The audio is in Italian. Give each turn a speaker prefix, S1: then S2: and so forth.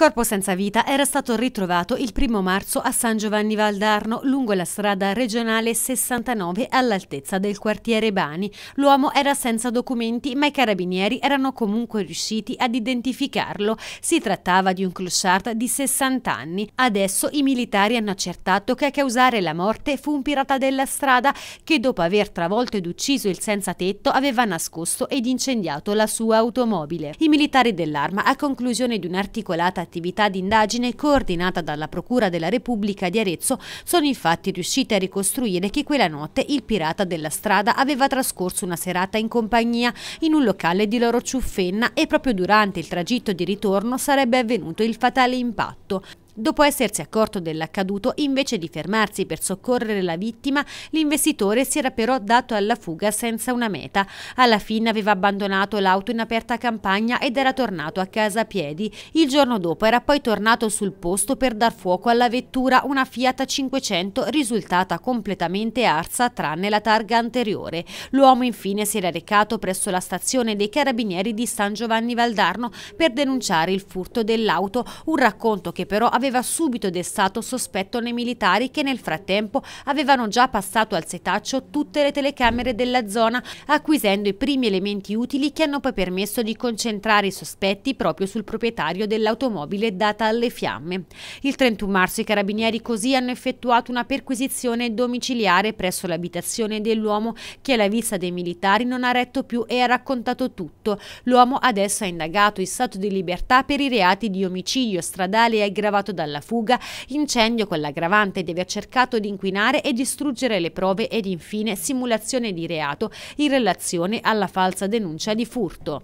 S1: corpo senza vita era stato ritrovato il primo marzo a San Giovanni Valdarno, lungo la strada regionale 69 all'altezza del quartiere Bani. L'uomo era senza documenti, ma i carabinieri erano comunque riusciti ad identificarlo. Si trattava di un clochard di 60 anni. Adesso i militari hanno accertato che a causare la morte fu un pirata della strada che dopo aver travolto ed ucciso il senza tetto aveva nascosto ed incendiato la sua automobile. I militari dell'arma, a conclusione di un'articolata L'attività di indagine coordinata dalla Procura della Repubblica di Arezzo sono infatti riuscite a ricostruire che quella notte il pirata della strada aveva trascorso una serata in compagnia in un locale di Loro Ciuffenna e proprio durante il tragitto di ritorno sarebbe avvenuto il fatale impatto. Dopo essersi accorto dell'accaduto, invece di fermarsi per soccorrere la vittima, l'investitore si era però dato alla fuga senza una meta. Alla fine aveva abbandonato l'auto in aperta campagna ed era tornato a casa a piedi. Il giorno dopo era poi tornato sul posto per dar fuoco alla vettura, una Fiat 500 risultata completamente arsa tranne la targa anteriore. L'uomo infine si era recato presso la stazione dei carabinieri di San Giovanni Valdarno per denunciare il furto dell'auto, un racconto che però aveva aveva subito destato sospetto nei militari che nel frattempo avevano già passato al setaccio tutte le telecamere della zona, acquisendo i primi elementi utili che hanno poi permesso di concentrare i sospetti proprio sul proprietario dell'automobile data alle fiamme. Il 31 marzo i carabinieri così hanno effettuato una perquisizione domiciliare presso l'abitazione dell'uomo che alla vista dei militari non ha retto più e ha raccontato tutto. L'uomo adesso ha indagato in stato di libertà per i reati di omicidio stradale e aggravato motivato dalla fuga, incendio con l'aggravante di aver cercato di inquinare e distruggere le prove ed infine simulazione di reato in relazione alla falsa denuncia di furto.